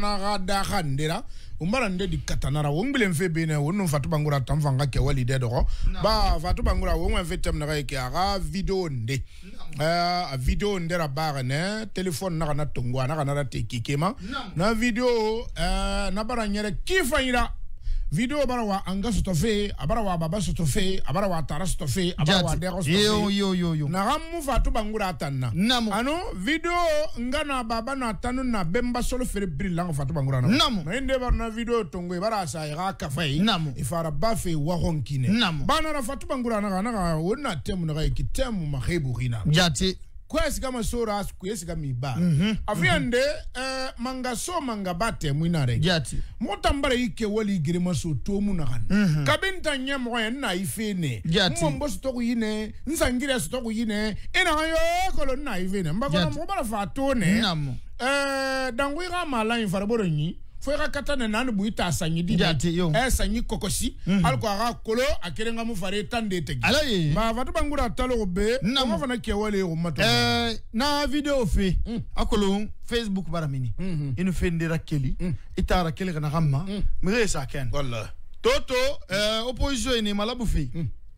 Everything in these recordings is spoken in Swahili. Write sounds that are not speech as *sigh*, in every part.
naga daga ndera umbara nde di katanara wo ngbele nfe bene wo nu fatu bangura tan fanga ke wali de dogo ba fatu bangura wo nfe tem naga ke aga video nde eh, a video nde ra baga ne telephone naga na tongwa naga na te kikema na video eh, na bara nyere kifa ira video bara wa anga soto abara wa baba soto fe abara wa tara soto fe abara wa dero soto yo yo yo yo na gamu fatu bangura atanna namo ano video nga na baba na tanu na bemba solo fere bril langa fatu bangura na namo na inde bara na video tongo bara sa ira ka fe namo ifara ba fe wa honkine namo bana na fatu bangura na na wona temu na ga kitemu mahebu rina jati kwesikama sora asiku yesikama ibala mm -hmm. afuyande mhm. mm -hmm. uh, eh, mangaso mangabate mwinarege jati motambara ike wali igirima so tomu nakana mm -hmm. kabe ntanya moya nna ifene mmombo sitoku yine nsangira sitoku yine enaka yokolo nna ifene mbakona mokobala fatone uh, eh, dangu ika mala infara boro nyi fo i ka kata ne naani bu i t'a sanɲi di ɛ eh, sanɲi kɔkɔsi mhm. a ka kolo a kelen ka mun fari tan de tɛ ala ye ma fatuba nkura talo o be nama fana kɛwale o matɔ ɛɛ eh, na video fe mm. a kolon facebook bara mini mhm. i ni fen dira keli mm. i taara keli kana ka ma mege mm. ye sa kɛn toto eh, opposition ye ni malabu fe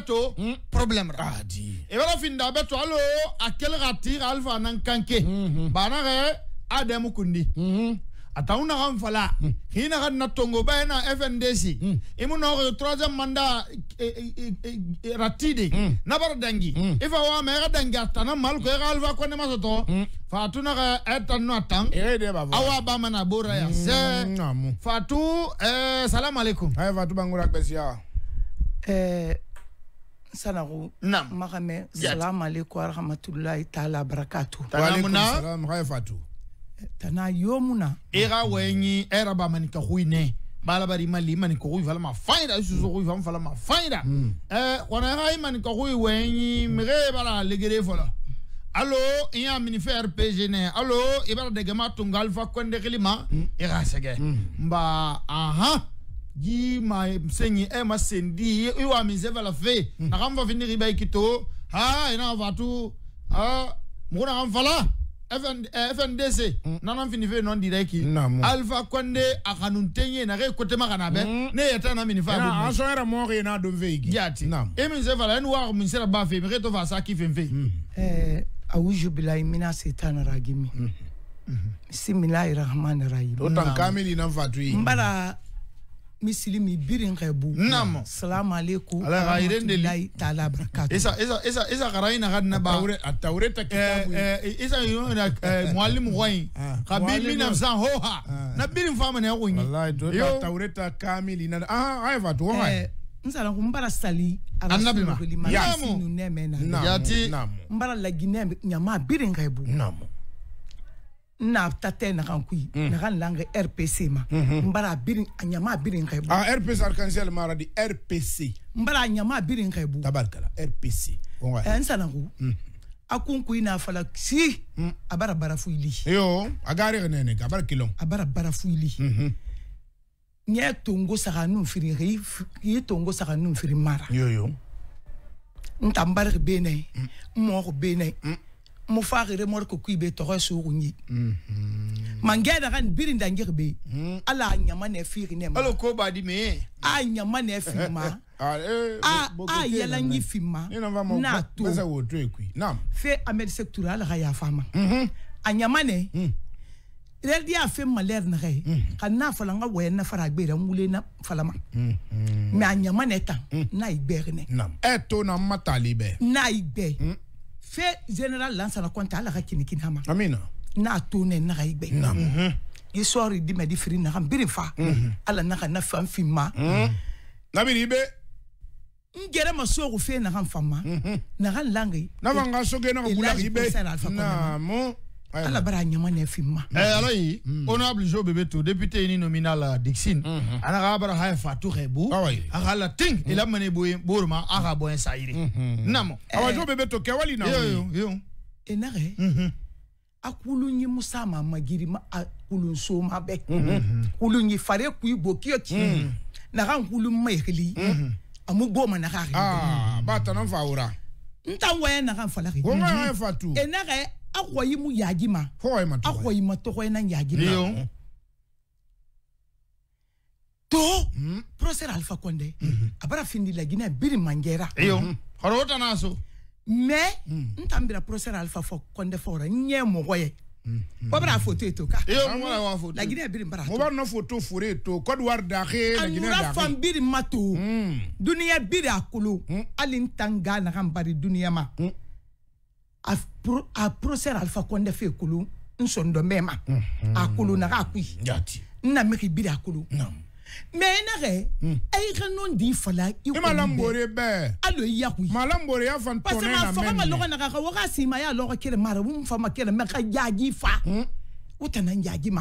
bɛ to hmm. problème ra ah, i e b'a dɔn fini da a bɛ to hali a kɛlen ka tiri alifa nan kanke hmm, hmm. bana kɛ adamu kundi atauna gamfala hina ganna tongo baina e FNDC mm. imuno e ko troisième mandat e, e, e, ratide mm. nabar dangi mm. ifa wa me ga dangi atana mal ko ga alva ko ne masoto mm. fatuna ga etan no atan ede baba awa ba mana bora ya mm. se mm. fatu eh salam alaikum ay fatu bangura kbesia eh sanago magamɛ salamu aleykum warahmatullahi taala barakatu waalekumsalamhayfatu tana yomuna ega wenyi era ba manika huine bala bari mali manika hui vala mafaida susu hui vam vala mafaida mm. eh wana gai manika hui wenyi mege bala legere fola alo iya mini fe rpg ne ibara degema tungal fa kwende kelima mm. ega sege mm. mba aha uh -huh gi ma msengi e eh, ma sendi i wa minze vala fe mm. na kam vini riba ikito ha ina va ha mkuna kam FNDC nana fini fe non dira ki Alpha akanuntenye na re kote makana be hmm. ne yata na mini fa na aso era mo re na do veigi yati e minze vala en wa minze la ba fe to va sa ki fe fe mm. eh auju bilahi mina setan ragimi mm. bismillahir rahmanir otan kamili nan fatui mbara misili mi birin rebu nam salamu alaikum ala gairen de lai taala barakatu isa isa isa isa garaina gadna baure atawreta eh, kitabu isa eh, eh, yona mwalimu gwain kabili ah. ah. na msan hoha na birin fama na yoni wallahi yo atawreta kamili na ah aiva tu hoha nzala ko mbara sali anabima yamu yati mbara lagineme nyama birin rebu namu na ta tɛ naga kui naga lange rpc ma n bara biri a ɲama biri n ka ibu ah rpc arkansɛl mara di rpc n bara a ɲama biri n ka ibu tabarikala rpc eh, n sanangu a kun kui n'a fala si a bara bara fuili yo a gare ka nene ka bara kilon a bara bara fuili n ye tongo saga nun firi i ye tongo saga nun firi mara yo yo n ta n bariki bene n mɔgɔ bene mo fagere mor ko kuibe toxo suxuñi mhm. mangedaxan birinda ngir be ala mhm. a ñama ne firinema alo ko badi me a ñama ne finma *laughs* ah, eh, a yalangi finma na to fe amed sectura ala xa yafama a ñama mhm. ne rɛdi y'a fɛn malɛri naga ye ka n'a fɔla n ka wɔyɛ na fara a gbɛrɛ n wule na fala e ma mɛ a ɲama nɛ tan n'a y'i gbɛɛ kɛnɛ ɛ to na n ma taali bɛɛ n'a y'i gbɛɛ fe general lansana kɔnta ala ka kiniki n'a ma amina n'a to ne naga i gbɛ histoire mhm. di mɛ di firi naga mhm. mhm. biri fa ala naga na fan fin ma nabiri i be n gɛrɛ ma ko fe naga fan ma naga lange n'a ma n ka so gɛnɛ ka kula k'i bɛ ala bara ɲama nɛ fin ma eh, ala yi mm. honorable jo bebe to député ni nominal dixin mm -hmm. ana ka bara ha fatu he bu ah a oui. aka la ting mm. ila mane boye borma aka boye sayire -hmm. namo eh, awa jo to kewali na yo yo enare -hmm. akulu nyi musa ma magiri ma akulu so ma be mm-hmm. kulu nyi fare kui ibo kiyo ki naxan mm-hmm. kan kulu ma ekli amu goma na ka mm-hmm. ah ba tanan fawura n ta waya naga fala ke go nga fa tu e na ga a go e mu yagi ma ho e, e ma to hmm? hmm. a go yi ma to go ena yagi ma leo to professeur alpha konde abara findi la gina biri mangera eyo haro tanaso mais hmm. n ta mbira professeur alpha fo konde fora nye mo ye Mm-hmm. wabra foto eto ka la guinée biri mbara mo barno foto fure eto cote dake daxe la guinée daxe fan biri mato mm. duniya biri akolo mm. ali ntanga na kan bari duniya ma mm. a pro a procès alpha konde fe kolo nsondo mema mm -hmm. akolo na ka kui yati na meki biri akolo mm. mɛ enare ayika nɔ di fala i malambore bɛɛ alo i yaku malambore y'a fan tɔnɛ na mɛ hmm. parce que faga ma lɔgɔ na ka ka waga si ma y'a lɔgɔ kɛlɛ mara mun fa hmm. ma kɛlɛ mɛ ka jaaji fa u tana jaaji ma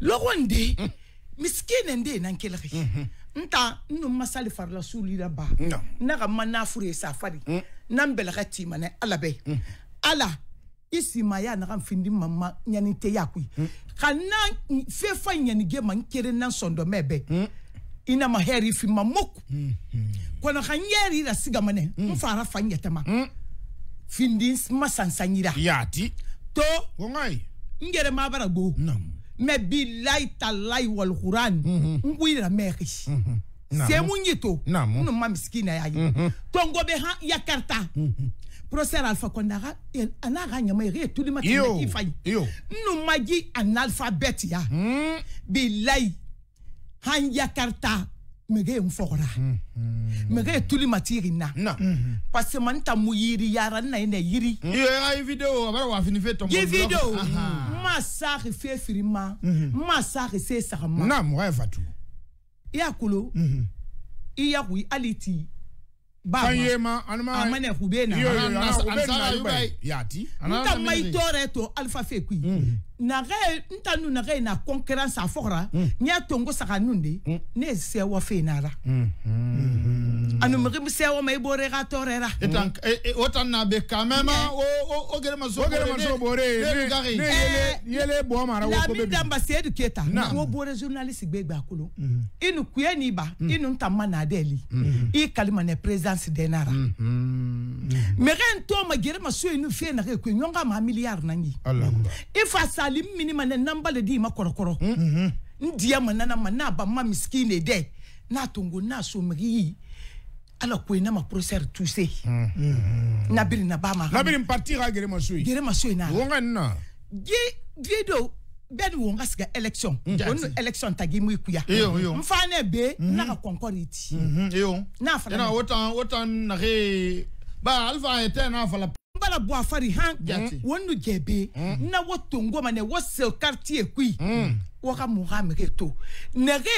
lɔgɔ in de misikine nde na nkelege nta nno masali farila suulila ba nna ka ma naafuru ye safari na n bɛlɛga tima ne ala bɛ ala i sima ya naga n findi mama ɲani tɛ hmm. ya koyi hana fefa nyanige ma nkere na sondo mebe mm. ina maheri fi mamoku mm -hmm. hmm. kono hanyeri la siga mane mm. mfara fanya tema mm. findi masansanyira yati to ngai ngere mabara go nam me laita lai wal quran mm -hmm. ngwira mekish mm -hmm. hmm, hmm. se nyito no mamiskini ayayi mm -hmm. tongobe ha yakarta mm -hmm professeur Alpha Kondara anaga nyama yeye tulima tulima ifanye nu maji analphabet ya mm. bilai hanja karta mege mfora mm. mm. mege tulima tirina na mm. parce que manta muyiri yara na ene yiri mm. yeah, ay video abara wa fini feto mo video ma sari fe firima hmm, hmm. ma sari se sarma na mo ya fatu ya kulo mm -hmm. hmm. iya kui aliti Ba banyema anama amane kubena anasa ayubai yati nta maitore to alfa fekui na ge nta nu na na concurrence a fɔgɔra mm. n y'a to n ko saga de mm. ne ye sɛwɔ fe yen nara mm-hmm. a numukɛ mi sɛwɔ ma i bɔra ka tɔɔrɔ la. o ta na bɛ kan mɛ ma o o o gɛrɛmaso bɔre o gɛrɛmaso bɔre ne ye ne eh, ye yele bɔ mara wo ko bɛ bin. lami danba seyidu keyita n ko journaliste gbe gba kolo mm-hmm. i nu kuyɛ n'i ba mm. i nu ta ma na deli mm-hmm. i kalima ne présidence de nara mege ntoma gerema so inu fe na kwe nyonga ma miliard na nyi ifa salim mini ma namba le di ma korokoro ndia ma nana ma na ba ma miskine de na tongo na so megi ala ko ina ma procès tu se na biri na ba ma na biri partira gerema so gerema so ina wonga na ge video bɛɛ ni wo n ka sigi election o ni election tagi mu ikuya n fa ne be n na ka kɔnkɔri ti n'a fana o tan o tan nage ba alfa ayetɛ n'a fala. n bala bɔ han mm, wɔn nu mm. na wo tongo ma nɛ wo sel karitiye koyi mm. wo ka mun ka mɛgɛ to nɛgɛ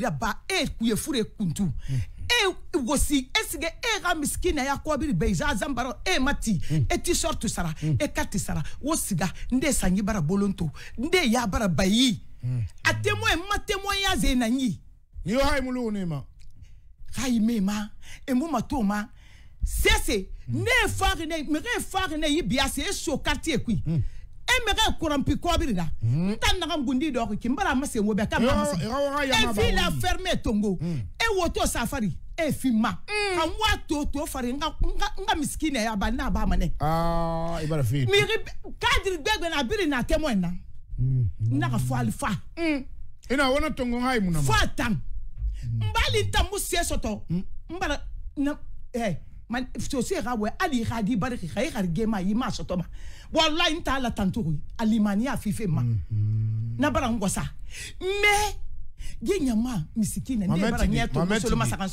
la ba e kuye fure kuntu e wosi esige e ka e miskina ya kɔbiri bɛ iza e ma e ti sɔrtu sara e ka sara wo siga n bara bolon to n ya bara bayi a temo ye ya ze na ni yo hayi mulu ne ma. fayi mi ma emu ma to ma sese hmm. ne ye fari ne mɛgɛ ye e fari ne yi bi a se e so quartier koyi e mɛgɛ hmm. e e kɔrɔnpi kɔbiri la hmm. n ta naga gundi dɔ ko kin bala a ma se n ko bɛɛ ka ma se e fi la ferme tongo e woto safari e fi ma ka n wa to to fari n ka n ka misiki na ye a ba n'a ba ma dɛ ah, miiri kadiri gbɛgbɛ na a biri na tɛmɔ in na n na ka fɔ alifa. i na wɔna tongo n ka ye mun na. fo a tan. mbali tambu se soto hmm? mbala na eh man sosi ra we ali radi di bari ra ra gema yi ma soto ma wallahi nta la tanturu alimani afife ma hmm. na bara sa. mais ye nyama, misikine, ne bara ɲɛ to solo musoloma sagan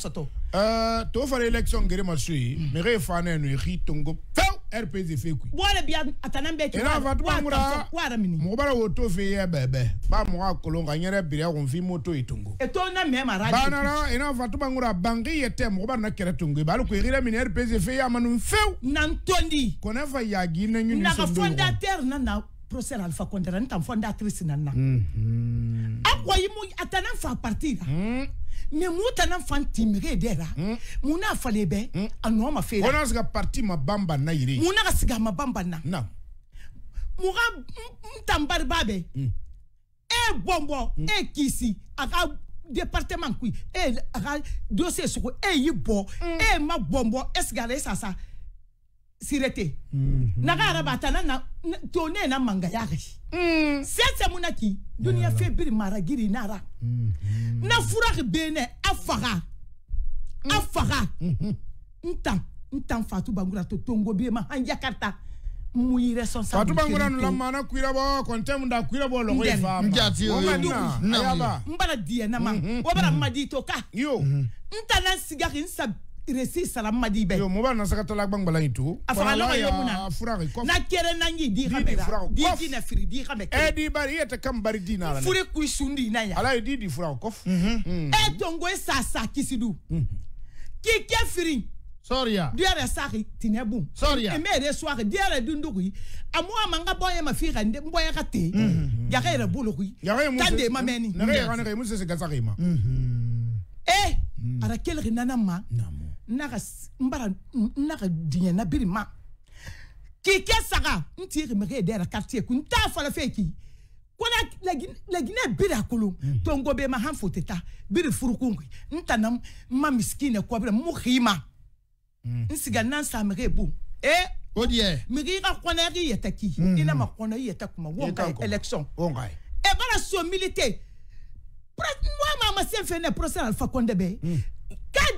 Euh, to fara élection gere ma so ye mɛgɛ ye fa no ye tongo pewu rpz fɛ kui bɔɔle bia a tana bɛɛ cɛ n'a fɔ tuma mura mɔgɔ b'a la o to fɛ yɛ bɛɛ bɛɛ ba mɔgɔ a kolon ka n yɛrɛ biriya kun f'i m'o to yen tunko e to na mɛ mara de banara i n'a fɔ tuma mura banki yɛ tɛ mɔgɔ b'a na kɛrɛ tunko i e b'ale ko i yɛrɛ minɛ rpz fɛ yɛ a ma nun fewu na n tondi kɔnɛ fa yaagi ne ɲini sɔn don na ka fondateur na na procès la alpha condera ni tan fɔ n da kirisi na na a kɔyi mu a tana n fa parti la mɛ mun tana n fa n ti mege de la mun n'a falen bɛ a nɔ ma feere. o n'a sigi parti ma ban ban na yiri. mun n'a ka sigi a ma ban ban na. mun ka n tan bari ba bɛ. e bɔnbɔ e kisi a ka département kun e a ka dossier sogo e y'i bɔ e ma bɔnbɔ est ce que a la e sasa. sirete mhm. naga yɛrɛ b'a ta na na to ne na mangaya kɛ sɛnsɛ mun na ki duniya fɛn biri mara giri mhm. nara na fura ki mhm. bɛ ne a faga a faga n tan n tan fatu bangura to tongo bɛ ma an yakarta mu yi responsable fatu bangura nula mana kuirabɔ kɔntɛ mun da kuirabɔ lɔgɔ ye faa ma n jati o ye n na ye n bara diɲɛ na ma o bara madi to ka n tan na sigaki n sabi. resi sara madi bɛ. yo mobali na saka tala gbangbala yi to. a faga lɔgɔ ye mun na. fura ye kɔfɛ. na kɛrɛ na yi di hamɛ la di di na firi di hamɛ kɛrɛ. ɛ di bari i yɛ tɛ kan bari di na la. fure kun sun di na yan. ala ye di di fura o kɔfɛ. ɛ mhm. mhm. eh, tongo ye sa sa kisi mhm. e e du. k'i kɛ firi. sɔriya. du yɛrɛ sa ki tinɛ bun. sɔriya. mɛ yɛrɛ suwa ki du yɛrɛ dun dogoyi. a mɔ a ma n ka bɔ ye ma fi ka n bɔ ye ka ten. yaga yɛrɛ bolo koyi. yaga ye mun se. tan de ma mɛnni. nɛgɛ yaga ne ka ye mun se se gasa ka ye ma. ee eh, ara kele ki nana ma. naamu. n'a ka diɲɛ na biri ma k'i kɛ saga n t'i remɛkɛ ye dɛrɛ karitiye kun n k'i ko na laginɛ biri a kolo hmm. tongo bɛ ma han fo tɛ taa biri furukun ma misiki nɛ kɔbɛrɛ mu k'i ma hmm. n'an sa mɛkɛ bon ee eh? o de yɛ mɛkɛ i ka kɔnɔ i yɛtɛ k'i hmm. n'a ma kɔnɔ i yɛtɛ kuma ka election e eh, bala so milite moi ma ma se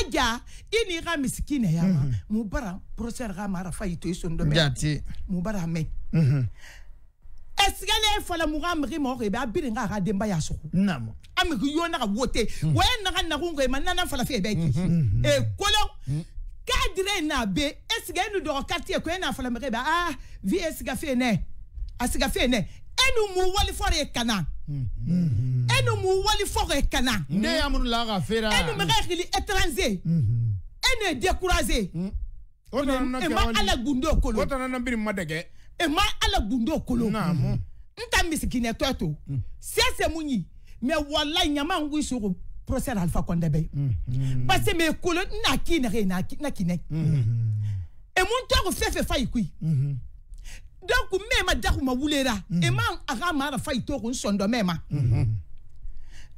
aja i n'i ka misikina ya mhm. ma mu bara professeur ka mara fa ito iso e ndo jate mu bara me mhm. esikale e fɔla muga amigi mɔgɔ ko i b'a biri nka a ka y'a sɔgɔ naamu amigi yo na ka wo te o mhm. ye naga nakun ko i ma nana falafin e bɛ ki e kolo k'a dira e n'a e e be esike e nu dɔgɔ quartier ko n'a fɔla mɛgɛ bɛ a ah, vi e siga fe ne a fe nɛ e nu mu wali fɔri ye kana enu mu wali fɔkɛ ka ne y'a mun la ka feere. enu mɛ ka kili étranger. Mhm. enu ye découragé. o mhm. nana na kɛ wali. e ma ala gundo kolo. o nana na biri ma dɛgɛ. e ma ala gundo kolo. naamu. n ta misikinɛtɔ to. Mhm. sɛsɛ mun ye mɛ wala ɲama n kun sogo procès alpha kɔnde bɛ. parce que mɛ kolo n'a k'i nɛgɛ n'a kinɛ. e mun tɛ ko fɛn fɛn fa yi koyi. donc mɛma dakumawulera e ma a ka mara fa yi to ko n sɔndɔ mɛma.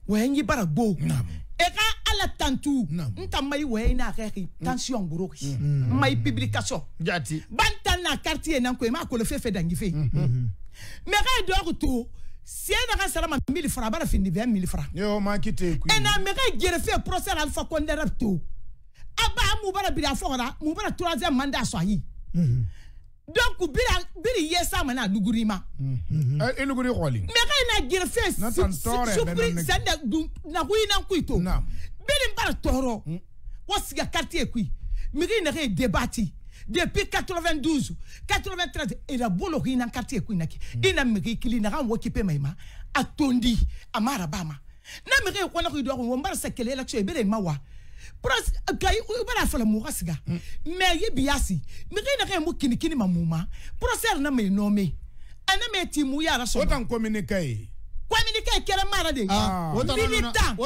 wẽn yɩ bara gboo ega ala tantu n ta mai wɛɛ n'a kɛ k'i mm. tension goro kɛ n ma i ban ta n'a quartier nan ko i m'a kolo fɛn fɛn dangi fɛ mɛ mm-hmm. mm-hmm. e k'a ye dɔw to sen na sarama sara ma mille a b'a la fini bɛ mille francs. ne na mɛ k'a jɛrɛ e fɛ procès la alpha to a b'a mu bara biri a fɔ mu bara troisième mandat sɔ a ye donc biri biri ye sa ma na duguri ma. e duguri kɔli. ka na gerefe supiri sɛnɛ dun nakuyi na kuyi to biri bari tɔɔrɔ wa siga karitiye kuyi migi na ka debati depuis 92 93 ina bolo hina karitiye kuyi na kɛ ina migi kili na ka n wokipe ma i ma a tondi a ma araba ma na migi ye kɔnɔ kuyi dɔ kun ko n bari sa kɛlɛ election ye bere ma pros gai u b'a fɔ la mɔgɔ siga mɛ ye bi yasi mɛ kai na kai mu kini kini ma mu ma prosɛr na mɛ nɔɔme ana mɛ ti mu yara sɔrɔ o tan kɔminika ye kɔminika ye kɛra mara de militan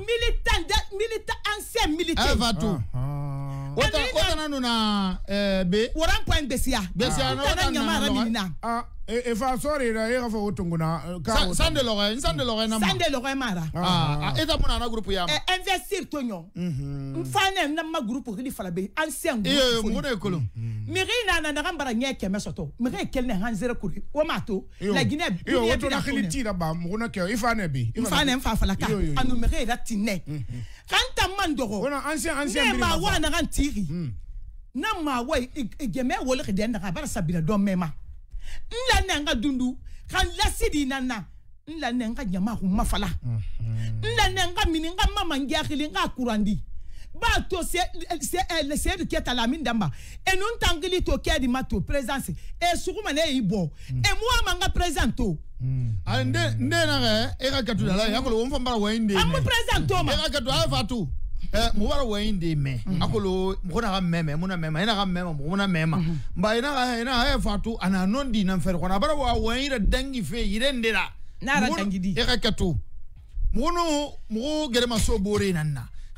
militan militan ancien militaire o nuna be. wara n kɔ n gbèsè a. gbèsè a n'o tana ɲama ara na. efa sori ra e ka fɔ o tunguna. san de lɔgɔ ye san de lɔgɔ ye na ma. san de lɔgɔ ye ma ra. aa e ta mun na an ka gurupu y'a ma. ɛ investir to ɲɔ. Mhm. n fa ne na ma gurupu kili fala bɛ an sɛn gurupu. iye mun de ye kolon. Mhm. miri na na naga bara ɲɛ kɛmɛ sɔtɔ miri ye kelen na hanzere kuri o ma to. laginɛ bi ne bi na kuli. iye o to la ban mugu na kɛ i fa ne bi. n fa ne n fa fala kan anu miri yɛrɛ ti nɛ. k'an ta man dɔgɔ. o na an sɛn an sɛn biri ma mhm. fɔ. ne ma wa naga n tiri. ne ma wa jɛmɛ wolo ka dɛn daga a bara sabila dɔn mɛ ma. n lanɛ an ka dundu ka n lasidi na na n lanɛ an ka ɲama kun ma fala mhm. n lanɛ an ka mini n ka ma man jɛ hakili n k'a kurandi b'a to seyidu eh, kɛta la min danba e nun tankili to kɛ di ma to présence e suguma ne y'i bɔ e muwa mm. e ma n ka présent to. Mm. ayi n den na kɛ e ka gatu da la yan kɔni o n fa n bara wɔyi n den. an ko présent to ma. e ka gatu a ye fa to. mɔgɔ wɛrɛ wɔyi me mɛ mhm. a ko lo mɔgɔ meme ka mɛ mɛ mun na mɛ ma e n'a ka mɛ ma mɔgɔ mun na mɛ ma ba e a n'a nɔ nan fɛrɛ kɔnɔ a b'a wa wɔyi yɛrɛ dangi fɛ yire in de la n'a yɛrɛ dangi di e ka kɛ to mɔgɔ n'o mɔgɔ gɛrɛma so b'o na.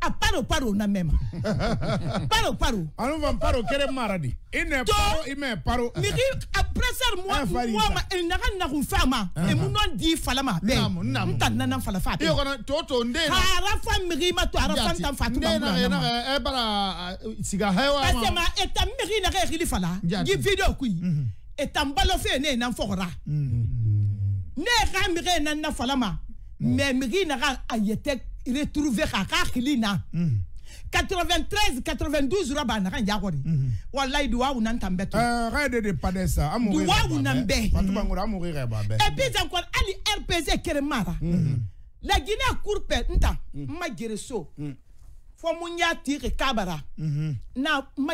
a paro paro na mema paro paro anu van paro kere maradi ine paro ime paro miki a presser moi moi ma ina kan na kun fama e mun non di fala ma be nta nana fala fa yo kono to to nde na ara fa miki ma to ara fa tan fa tu ma nde na e bara siga hewa ma parce ma e ta miki na ke khili fala gi video kui e tambalo fe ne na fora ne ka miki na na fala ma mais miki na ka ayete retrouvé à Lina. 93 92 Rabana, b'a naga de hein, mm-hmm. et puis encore mm-hmm. la guinée mm. ma mm. kabara mm-hmm. n'a ma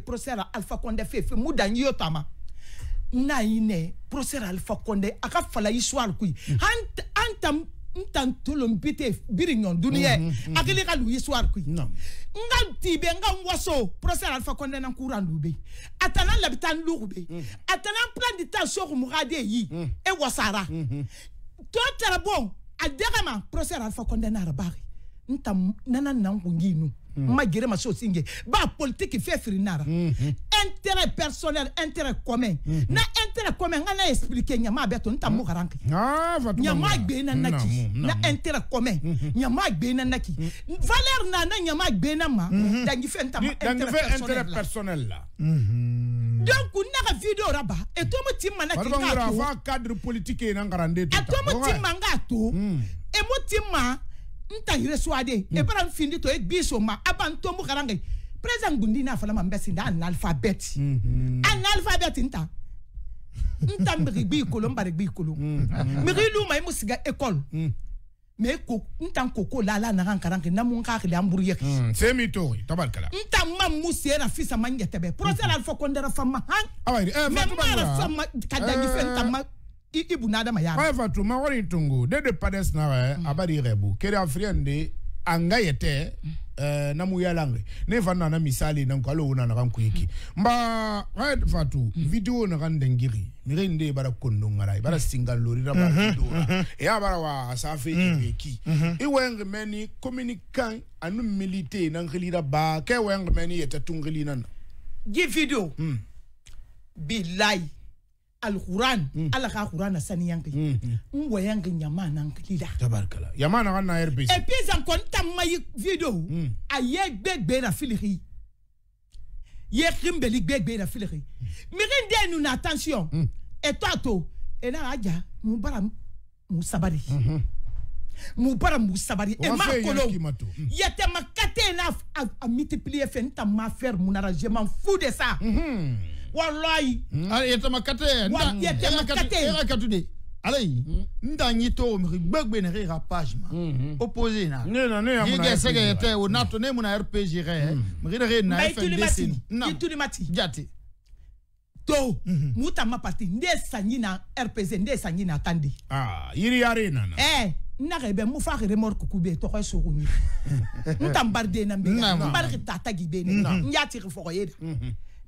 procès alpha condé fait fait n'a ine procès alpha condé akafala histoire mm. n tan tolo n bite biri ɲɔn duniyɛ mm -hmm, mm -hmm. a kɛlen ka lu histoire koyi no. n ka tibe n ka n waso professeur alpha condé na kura lu be a tana labita n lugu be mm. a tana n mhm. plan de temps soku mugade yi mhm. e wasara -hmm. to tara bon a dɛgɛ ma professeur alpha condé na arabari n tan nana nan kungi nu Mm. magere ma so singe ba politique fe firinara mm-hmm. intérêt personnel intérêt commun mm-hmm. na intérêt commun ngana expliquer nya ma beto nta mo nya ma gbe na naki na intérêt commun mm-hmm. nya ma gbe na naki valeur na na nyama gbe na ma dangi fe nta intérêt personnel la donc naka video raba et etomo timma na kinga to cadre politique na ngarande to mo tim nga to emo timma ntahire suade hmm. e bara mfindi to e gbiso ma aba ntombu karange president gundi na fala ma mbesi nda analphabet hmm. analphabet nta nta mbiri gbi ikolo mbari gbi ikolo hmm. mbiri lu ma imusiga école mais ko nta koko la la na kankarange na mun ka kile amburu yek c'est mi to tabarkala nta ma musie na fisa ma nyetebe procès la fo kondera fama han awai e ma fama kadangi eh. fe nta ma ibuna adamaya kwa fa tuma wari tungu de de pades na wa mm. abadi rebu kere afriende anga yete uh, mm. na muyalange ne fa na misali na nkalo una na kanku yiki mm. mba wa fa tu mm. video na kan dengiri mire nde bara kondo ngara bara mm. singa lori ra bara mm-hmm. video mm-hmm. e ya bara wa safe mm. yiki mm -hmm. iweng meni communicant anu milite na ngilira ba ke weng meni yete tungilina na gi video mm. bilai alquran hmm. ala ka qur'ana sani yanke hmm, hmm. ngwa yanke nyama na nkilila tabarakala yama na na rbc et puis en konta mayi video aye gbegbe na filiri ye li gbegbe na filiri mirin de nous attention et toi to et na aja mu bara mu sabari mu bara mu sabari et ma kolo yete makate na a multiplier fait ta ma faire mon arrangement fou de ça mm -hmm. wallahi mm. yetamaakateerakatude alayi nda nyi to omiri gbegbe ne ri rapage ma mm-hmm. opposé na ye ge sege yete o mm. nato ne muna rpg re eh. miri mm. ne ri na fndc mm-hmm. na yitulimati jate to muta ma parti nde sanyi na rpg nde sanyi na tandi ah yiri yare na na eh nare be mu fa remorque ku be to ko so kunyi bari mbarde na mbe mbarke tata gibene nyati ri fo yeda mm-hmm.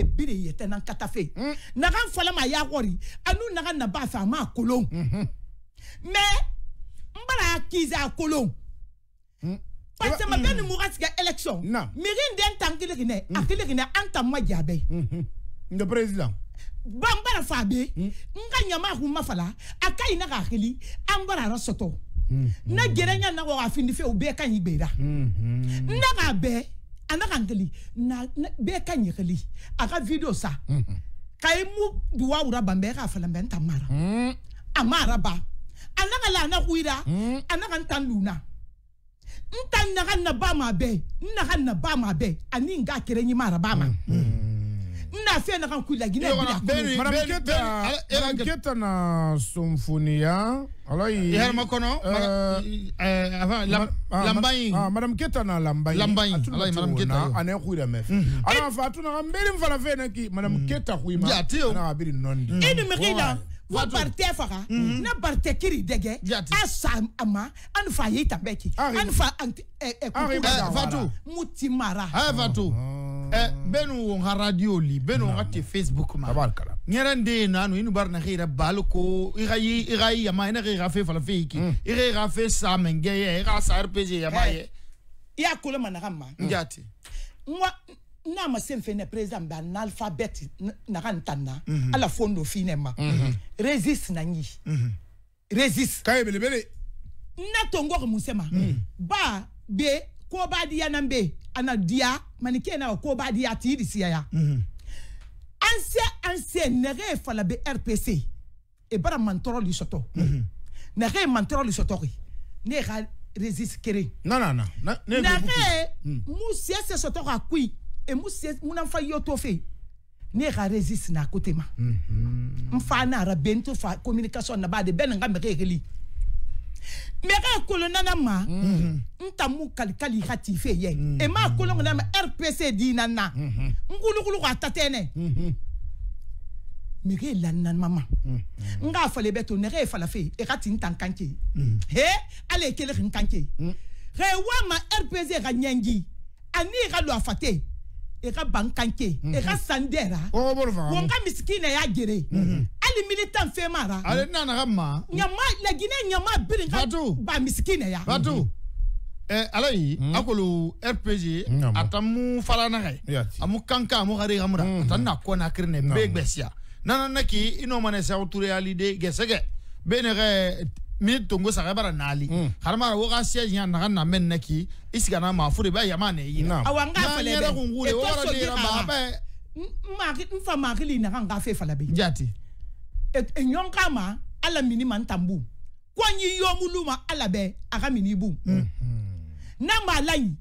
ebire ye tɛ nan katafe hmm. naga fɔlɔ ma ya kɔri anu naga na b'a fɛ a ma kolon mɛ mhm. n bala kize a kolon hmm. parce que bɛɛ ni muga sigɛ election miri n den tan kelen kene hmm. a kelen kene an ta ma jaa bɛɛ ye. Mhm. n tɛ président. ba n bara fa be n ka ɲama kun ma fala a ka ɲi na k'a hakili an bara ara sɔtɔ na gɛrɛ ɲa na wa a findi fɛ o bɛɛ ka ɲi gbera mhm. na k'a bɛɛ. anakangali na, na bɛɛ ka ɲɛgali a ka video sa mm ka ye mu duwa wura ban bɛɛ k'a fɛlɛ bɛ n ta mara mm. a ma araba a na ka laana kuyira mm. a na ka n ta luna n ta naga na ba ma bɛɛ n naga na ba ma bɛɛ ani n ka kɛrɛ ɲima araba ma. Mm -hmm. nafenaka nkuila guinéeraketa na somfoniya alayimadam keta na lambayina ana huira mefe mm-hmm. ana fa atunaka mbelim fana fene ki madam mm. keta huimaanaka biri nondi mm. inumikila wa barte faga mm-hmm. na barte kiri dege asa ama an fa yita beki an fa fatu mutimara fatu eh, benu won ha radio li benu won ate facebook ma tabarkala nyeren de nanu inu bar na khira bal ko irayi irayi yama ina khira fe fala fe ki mm. irayi ra fe sa menge ye ra sa rpg yama eh, ye ya kolo manaka ma njati mm. nwa n'a ma se n fɛ ne président bɛ analphabète naga n tan na mhm. ala fo n do fi ne ma mhm. résiste na n ye mhm. résiste ka ye belebele n na to n gɔgɔ mun se ma mm. ba be ko b'a diya na n be ana dia mani na ko ba dia ti di sia ya mhm ansia anse nere fala be rpc e bara mantoro li soto mhm nere mantoro li soto ri ne ra resist kere non non non ne nere mhm. se soto kui e mu sia mu na fa yo to fe ne ra resist na kote ma mhm mfa na ra bento fa communication na ba de ben nga me li mɛka ekolo nanama ntamu kalikali hati fe yɛ ema akolo ŋanama rpc di nana nkulukulu k'a mhm. ta tɛnɛ mɛka ye laninanimama nka fale bɛ to nɛgɛ ye falafe e ka tin tan kanke he ale ye kele kin kanke he wama rpc ka ɲɛnji ani ka don a fate i e ka bankanke i mhm. e ka sandera wo n ka misikina y'a gere mhm. hali militan fɛn ma ra ale nana ka ma ɲama laginɛ ɲama biri ka ba misikina ya fatu eh, mhm. ala yi mm. akolu rpg mm. atamu falanaga ye amu kanka amu gari gamura mm. atan na kona kirne be gbesia nana naki ino mane sa autore alide gesege benege mi tongo saga bara nali mm. harmara wo ga siya nya na na men na ki isiga na ma fure ba yama ne yi na awa nga fale be ngure wo ra ni ba ba ma ki mfa ma ki li na nga fe fala be jati e, e nyon kama ala mini man tambu kwanyi yo muluma ala be aga mini bu hmm. Hmm. na ma lanyi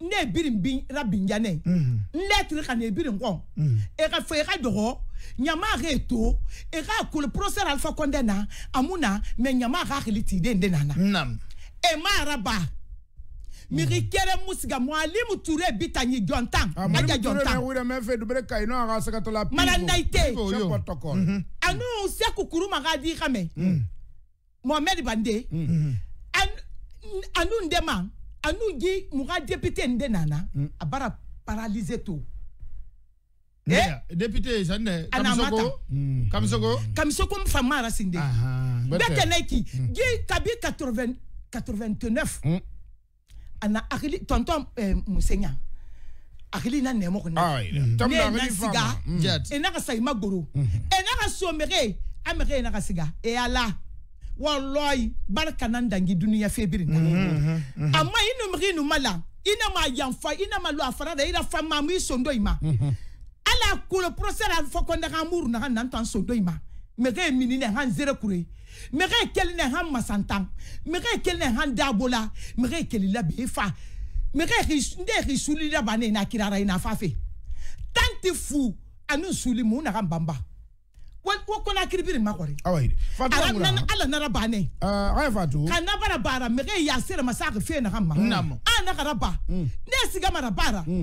ne birin bin rabin jane mm. ne tiri ka ne birin kon hmm. e ka fe ka dogo ɲama aga to e ga kolo professeur alpha conde na amu na mɛ ɲama aga hakili ti den de nana e ma araba miri kere musiga mwalimu ture bita nyi jontan naja jontan mala ndaite anu seku kuruma ga di kame mohamed bande anu mm. ndema anu gi muga député nde nana mm. abara paralysé to Eh? député zanne kamisoko hmm. kamisoko hmm. kamisoko mfama arasinde beteneki hmm. gi kabi 80 89 ana akili tonton eh, musenya akili na nɛɛmɔ kɔnɔ ah, ne ye na siga e na ka sayima goro e na ka somege amege e na ka siga e ala wallahi barika na dangi duniya febiri na amma i numege i numa la i na ma yanfa i na ma lo a fara da i na fa maamu i sondo i ma kolo prosɛr a fɔ kɔnda kan muru na kan nan tan sondo yi ma mɛkɛ ye mini na kan zere kure mɛkɛ ye keli na kan masantan mɛkɛ ye keli na kan dabo e la mɛkɛ ye keli la bɛ fa mɛkɛ ye ne ye suli la ba ne na kirara ina fa fɛ tan ti fu ani suli mun na kan banba wo kɔnɔ kiribiri ma kɔri. awayi ah fatu mun na ala nana ba ne. ɛɛ a ye fatu. ka na bara baara mɛkɛ ye yaasere ma se a ka fɛn na ka ah, hmm. e ma. naamu. a na ka na ba. ne ye siga mara baara. Hmm.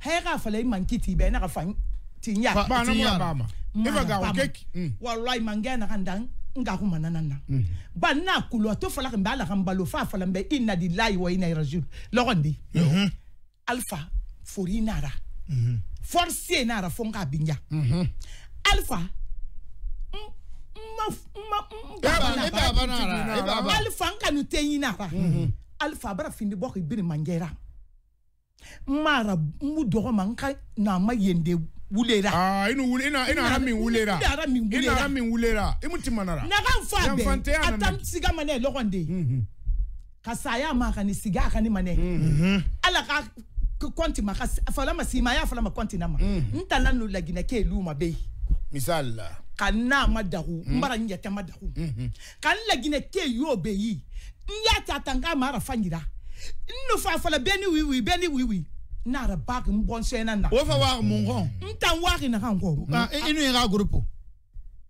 hera fala imankiti be na fa tinya ba na mu ba ma ifa ga cake mm. wallahi mangea na kandang nga ko mananana mm. ba na kulo to fala kan bala kan balo fa fala be inna lillahi wa inna ilaihi rajiun logondi mm-hmm. alfa forinara mm-hmm. force nara fonga binya mm-hmm. alfa alfa nkanu teyinara alfa bara findi bɔkɔ ibiri mangera mara mu dɔgɔ ma n ka na ma yen de wulera. aa i ni wuli i na i na min wulera. i na min wulera. i na min wulera i mu ti ma nara. naga n fa bɛɛ a ta siga ma ye lɔgɔn de. Mhm. ka saya ma ka ni siga a ka ni ma ye. Mhm. ala ka kɔnti ma ka fala ma si ma a y'a fala ma kɔnti na ma. Mhm. n tala n'o laginɛ k'e lu ma bɛ yen. misali la. ka n'a ma dagu n bara n yɛtɛ ma dagu. ka n laginɛ k'e y'o bɛ yen n y'a ta tan n k'a ma arafa yira. nnufa fɔlɔ bɛɛ ni wiwi bɛɛ ni wiwi n'ara baaki n bɔ n sɛn na na. o fɛ waa mun kɔ. n ta n waaki na kan kɔ. aa i n'u ye n ka gurupu.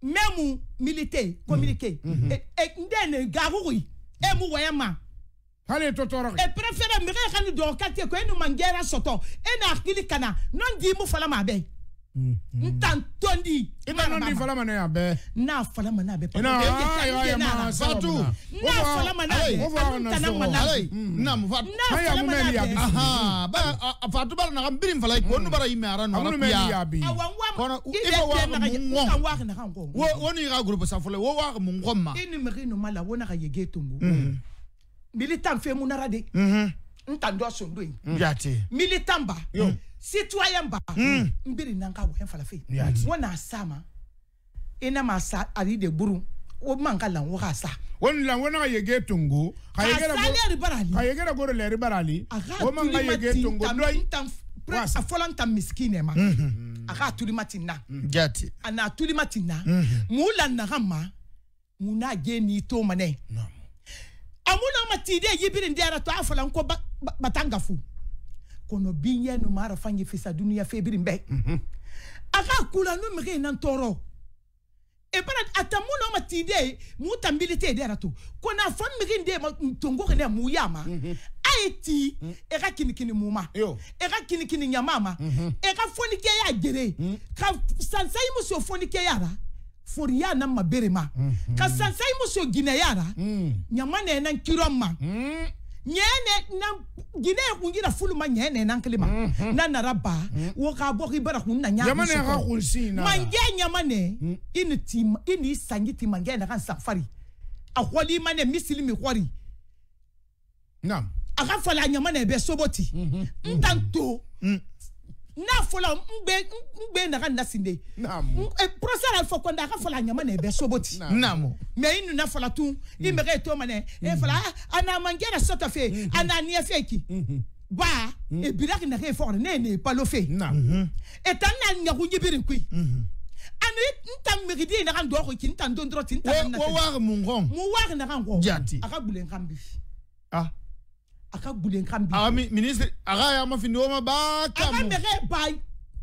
mɛmu milite communique. Mm-hmm. E, n den de gaakugui e mu wɔyɛ ma. hali to tɔɔrɔ e kɛ. ɛ pɛrɛfɛrɛ mɛgɛ ka nin dɔgɔ kati ko e n'u ma n gɛrɛ sɔtɔ e n'a hakili kana n'o di mu fɔlɔ ma bɛɛ. n ta n tondi. i bɛ nɔnɔ di fala ma ne yan bɛɛ. n'a fala ma n'a bɛ papa. n'a ah, y'a y'a ma satu. n'a fala ma n'a bɛ mm. mm. mm. a dun tana ma n'a bɛ. n'a fala ma n'a bɛ. ahan bɛ fatu b'a la naga biri n fala ye ko n'u b'a la i mɛ ara nɔ la kuya. awɔ n wa ma i bɛ den naga ye n wa ka naga n kɔ. wo wo n'i ka golobo sanfɔlɔ ye wo wa ka mun kɔ ma. i ni mɛki numan la wo na ka yege tonbo. mili tan fɛn mun nara de. Mhm. n ta n dɔ sɔn don in. E. militan ba. situa yɛ hmm. mba n bɛ de nan ka wɔ yɛn falafel wɔn na sa ma i na ma sa ali de buru o man ka lan waga sa. o ni lan wɔna ka yege tongo. ka yege la ko ka yege la ko lɛri bara ali. o man ka yege tongo dɔɔni. a fɔlɔ n ta misiki nɛ ma. Hmm. a ka tulima ti na. jate. Hmm. a na tulima ti na. mun la naga ma mun n'a je n'i to ma dɛ. a mun n'a ma ti de yibiri n diyara to a fɔla n ko batangafu. Ba, ba, kono binye no mara fanyi fisa dunia febiri mbe mm -hmm. aga kula no mege nan toro e bana atamuna ma tide mu tambilite de ratu kona fam mege de ma tongo kene mu yama mm -hmm. aeti mm -hmm. e ka kinikini muma Yo. e ka kinikini nyamama mm -hmm. e ka fonike ya gere mm -hmm. ka sansai muso fonike yara foriya na maberema mm -hmm. ka sansai muso gine yara mm -hmm. nyama na enan kiron ma mm -hmm. nyɛɛnɛ na gine ye kun yira fulu ma nyɛɛnɛ n'an kelen ma mhm. n'a nara ba mhm. wo k'a bɔ k'i bara kun na ɲa jamana y'a ka kunsi in na manjɛ ɲamanɛ mhm. i ni ti i ni sanji ti manjɛ na ka san fari a kɔli ma nɛ misili mi kɔri a ka fali a ɲamanɛ bɛ soboti n tan to n'a fɔla n gbe n gbe naga na sinde. naamu ɛ pɔrɔsɛ yɛrɛ fɔ ko nda a ka fɔla a ɲama na i bɛ sobo ti. naamu mɛ i nuna fɔla tun i mm. mɛkɛ to ma nɛ e fɔla mm. a n'a man gɛrɛ sɔtɔ fɛ yen mm-hmm. a n'a niyɛ fɛ yen ba mm. e bira ki na kɛ fɔ ne ye ne balo fɛ. naamu ɛ mm-hmm. e tan n'a ɲagu ɲibiri koyi. Mm-hmm. ani n ta mɛgidi ye naga dɔgɔ ko n ta n don dɔrɔn ten n ta n na tɛ. wo wo waari mun kɔn. mun waari naga kɔn. jaati a ka gulon kan bi. ah a ka gulenkan bi. a ministre a ka y'a ma fini o ma ba ka mu. a ka nɛgɛ ba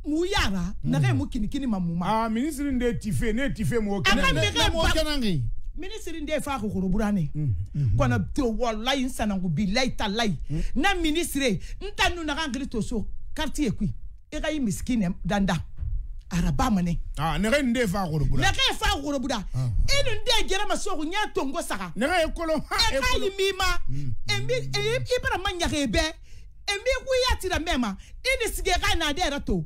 mu yara nɛgɛ mu kinikini ma mu ma. aa ah, ministre de ti ne ti fe kɛnɛ ne ne mɔgɔ kɛnɛ kɛ. ministre de fa kokoro burane. Mm, mm, mm. kɔnɔ to walayi n bi layi ta layi. na ministre n ta nu na ka n kiri to so kariti ye koyi e ka yi misiki nɛ danda. araba mane nɛgɛ nin de ye fa worobuda nɛgɛ ye fa worobuda e nin de ye jɛnɛma sɔgɔ n y'a tongo saga nɛgɛ ye kolon ha e k'a yi min ma i bɛna ma ɲage bɛɛ n b'i ko i y'a tira mɛ ma i ni sigi k'a na de yɛrɛ to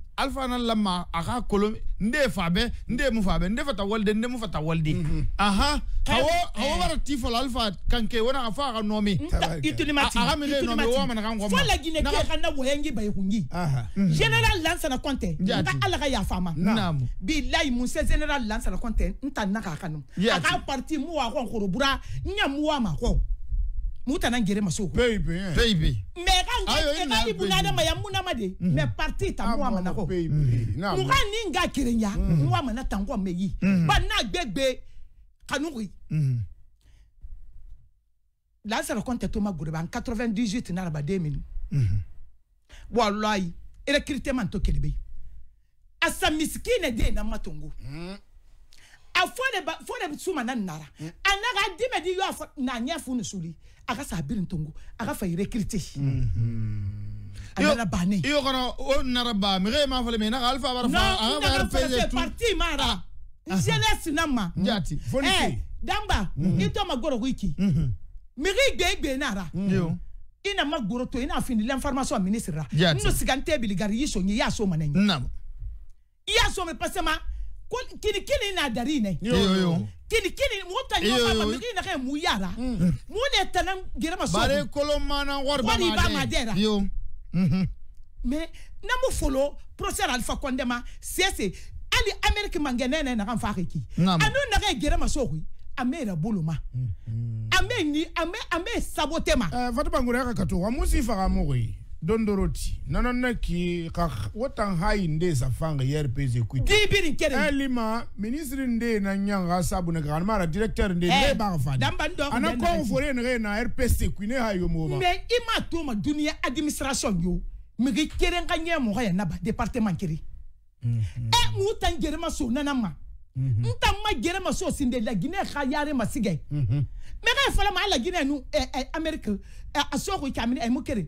alfa na lama a ka kolon nde fa bɛ nde mu fa bɛ nde fata walide nde mu fata walide mhm. aha hawo hawo bara ti fɔlɔ alfa kanke wona a fɔ a ka nɔmi itulimati a ka min kɛ nɔmi wa mana kan kɔma fo la gine kɛ ka na wɔyɛ ngi bayikungi mhm. general lansana kɔntɛ nka ala ka yafa ma naamu bi layi mun se general lansana kɔntɛ n ta na k'a kanu a ka parti mu wa kɔn korobura n ɲɛ mu wa ma kɔn mutana ngere maso baby yeah. baby meka ngere ka di bulada ma yamuna ma de me parti ta mo amana ko muka ninga kirenya mo amana tango meyi ba na gbegbe kanuri lazare kɔn tɛ to ma gbori ban 98 naraba 2000 walayi recrutement to kelebeyi asa miskine de na matongo mm -hmm. afɔ de ba fɔ de bi su ma na nara a na ka di di yɔ afɔ na ɲɛ fun ni suli a ka sa a biri tongo a ka fa i rekirite. Mm-hmm. a nana bannen. i kɔnɔ o nara ba mɛ e m'a fɔ le mɛ n'a ka alifa b'a fɔ a ka fɔ a tu. parti ma yɛrɛ ah. jeunesse na ma. jaati fo ni ce. danba i tɔ ma gɔrɔ ko i ki. mɛ mm-hmm. k'i gbɛɛ gbɛɛ n'ara. Mm-hmm. i na ma goro to i n'a fɔ ni l'information ministre la. jaati n'o sigan tɛ biligari i sɔn ye i y'a s'o ma ne ye. naamu. i y'a s'o ma parce que ma. kini kini na dari ne kini kini mo ta ɲɔgɔn ma ma kini na kɛ mun yara mun mm. de tana gɛrɛ ma sɔn bare kolo mana wari ba ma dɛ wari ba ma dɛ mɛ mhm. n'an b'o folo professeur alifa kɔnde ma sese hali amérique man kɛ ne yɛrɛ nakan fa ka ki a n'o nakan ye gɛrɛ ma sɔn koyi an bɛ yɛrɛ bolo ma mhm. an bɛ ni an bɛ an bɛ sabote ma. ɛɛ eh, fatima ngolo y'a ka kato wa mun si faga mɔgɔ ye. dondoroti nanana ki ka watan hayi nde safanga yerpg kuitelima ministre nde na nyanga sabu ne kan mara directeur nde eh, ne ba fa ana na rpc kuine hayo ima to dunia administration yo mi ki keren ka nya mo ya na ba département kiri mhm. e eh, mu tan gere ma so nana ma nta mhm. ma gere ma so sinde la guinée ka yare ma sigay mais mhm. ka fala ma la guinée nu eh, amérique a so ko kamine ay mo kere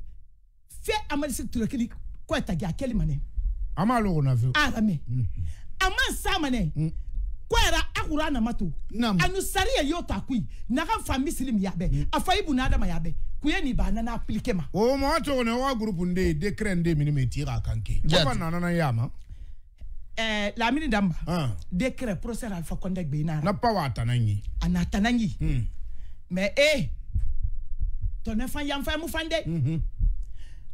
fe amadisi turakili ko etagi akeli mane ama logo na veo arame ah, mm. ama sa mane mm. ko era akura na mato anu sari ya yota kui na kan fa muslim ya be mm. afa ibu na adama ya be kuye ni ba na na aplike ma o mo ato wa group nde de kren nde mini me tira kanke na na yama eh lamini damba ah. de kre procès alpha konde gbe na na pa wa tananyi eh tonefa yamfa mu fande mhm.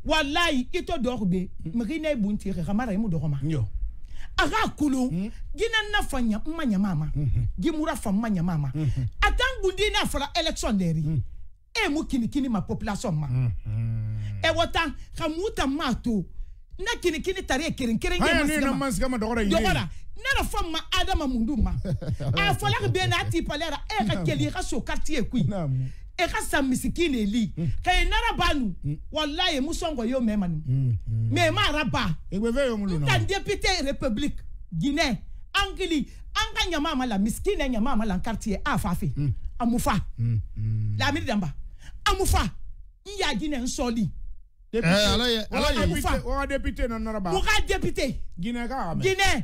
wallahi ito dogbe mgine hmm. bunti ka mara imu e dogoma nyo aga kulu mm. gina na fanya mmanya mama mm -hmm. gimura fa mmanya mama mm -hmm. atangundi na fara election deri mm. e mu kini kini ma population ma mm -hmm. e wota ka muta mato na kini kini tare kirin kirin ya masika ma masika ma dogora dogora ne na fa ma adama mundu ma a fala be na ti palera e ka keli ka so quartier kui e ka misikini li hmm. ka enara nara hmm. wallahi musongo yo memani y'o hmm, ma raba e ma ara ba n député république guinée angili an ka ɲama la misikini ɲama la quartier a fa fɛ a mu fa lamini n y'a guinée n sɔli. député na naraba u ka député. guiné ka mɛ.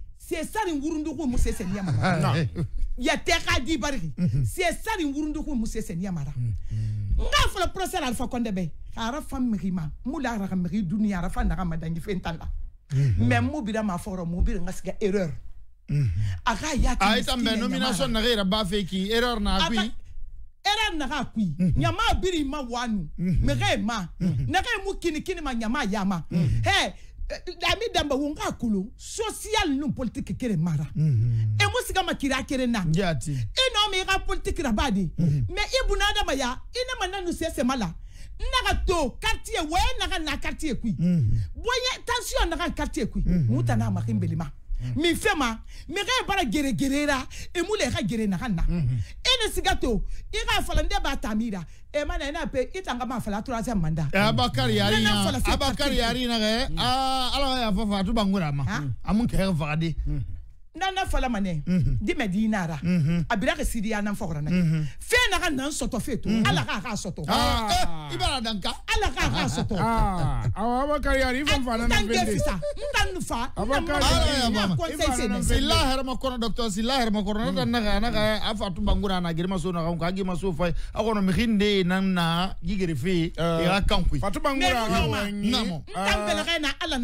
sesari wurunduku musese niyamara yateka di bariki mm-hmm. sesari wurunduku musese niyamara mm-hmm. nga fɔlɔ professeur alpha kɔnde bɛ ka ara fa miri ma mu la ara ka miri duni ara fa naga ma dangi fɛn tan la mɛ mm-hmm. mu bira ma fɔrɔ mu bira nga siga erreur a ya ki ayita mɛ nomination naga yɛrɛ b'a fɛ k'i erreur na kui erreur naga kui ɲama biri ma wanu mɛ ma naga mu kini kini ma ɲama yama hɛ Eh, ami damba wo nga kulu social nu politique kere mara mhm. e eh, mo siga makira kere na jati e no mi ga politique ra badi mhm. me ibu na damba ya ina mana nu sese mala naga to quartier we naga na quartier kui mhm. boye tension naga quartier kui muta na makimbelima mi fema mi min ka e gere gere ra e mun la i ka gere naga na mhm. e ne sigato e ga fala falande b'a ta e ma na e n'a pe i e t'an ma fala troisième mandat. abakari yari na abakari yari na kɛ aa ala y'a fɔ fatu b'an ko d'a ma de. nana fala manɛ dɛmɛ mhm. di nara mhm. a bira ka sidi anan fa kɔrɔ na mhm. fɛn na ka nan sɔtɔ fɛ to ala k'a k'a sɔtɔ ah. eh, i b'a dan ka ala k'a k'a sɔtɔ ah. awɔ abakari yari i fa fa nana fɛn de sisan n ta n fa abakari yari i fa nana fɛn de sila hɛrɛma kɔnɔ dɔkitɛri sila hɛrɛma kɔnɔ ne ta na ka a fa tun bangura a na gɛrɛ so na kan ko so fa ye a kɔnɔ mihi de na na ji gɛrɛ fɛ ye eh. i ka kan koyi fatu bangura a ka wɔ na ala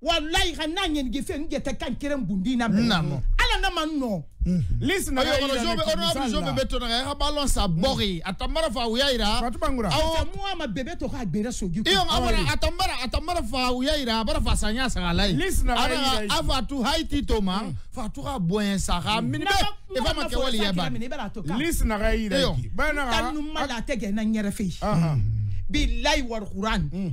wallahi xana ngen ge fen ge tekan kerem bundi na me namo ala na man no mhm. listen ayo kono jobe ono abu jobe beto na ha balon sa mhm. bori atamara fa uyaira fatubangura awo mo ama bebe to ka gbere sogi iyo amara atamara atamara fa uyaira bara fa sanya sa galai listen ara afa tu haiti to ma fa tu ka boyen sa ha minbe e fa ma ke wali yaba listen ara ira bana tanu mala tege na nyere fe billahi war quran mhm.